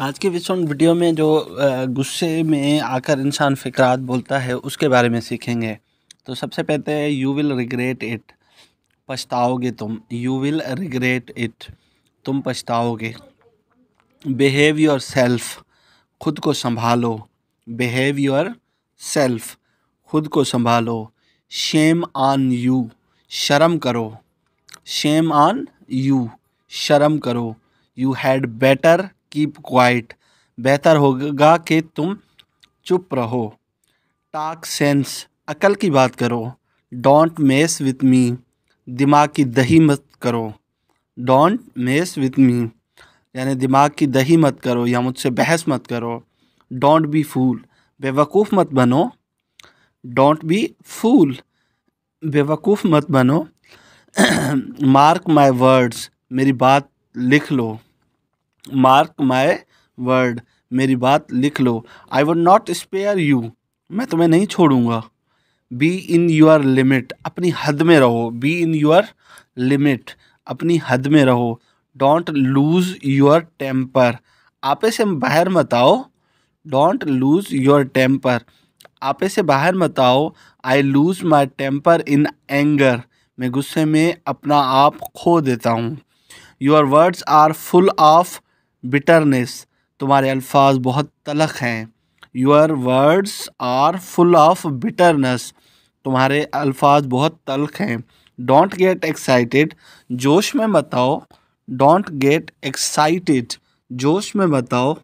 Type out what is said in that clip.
आज के विश्व वीडियो में जो गुस्से में आकर इंसान फिक्रात बोलता है उसके बारे में सीखेंगे तो सबसे पहले यू विल रिग्रेट इट पछताओगे तुम यू विल रिग्रेट इट तुम पछताओगे बिहेव योर सेल्फ खुद को संभालो बिहेव योर सेल्फ खुद को संभालो शेम ऑन यू शर्म करो शेम ऑन यू शर्म करो you had better keep quiet बेहतर होगा कि तुम चुप रहो टाक सेंस अकल की बात करो डोंट मेस विथ मी दिमाग की दही मत करो डोंट मेस विथ मी यानी दिमाग की दही मत करो या मुझसे बहस मत करो डोंट बी फूल बेवकूफ़ मत बनो डोंट बी फूल बेवकूफ़ मत बनो मार्क माई वर्ड्स मेरी बात लिख लो मार्क माय वर्ड मेरी बात लिख लो I would not spare you मैं तुम्हें नहीं छोड़ूंगा बी इन योर लिमिट अपनी हद में रहो बी इन योर लिमिट अपनी हद में रहो डोंट लूज़ योर टेम्पर आपे से बाहर मत आओ डोंट लूज़ योर टेम्पर आपे से बाहर मत आओ I lose my temper in anger मैं गुस्से में अपना आप खो देता हूँ your words are full of bitterness तुम्हारे अल्फाज बहुत तलख हैं your words are full of bitterness तुम्हारे अल्फाज बहुत तलख हैं डोंट गेट एक्साइटेड जोश में बताओ डोंट गेट एक्साइटेड जोश में बताओ